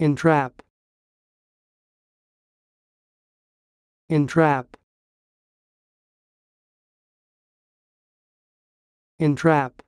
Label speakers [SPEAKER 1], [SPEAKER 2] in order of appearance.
[SPEAKER 1] entrap entrap entrap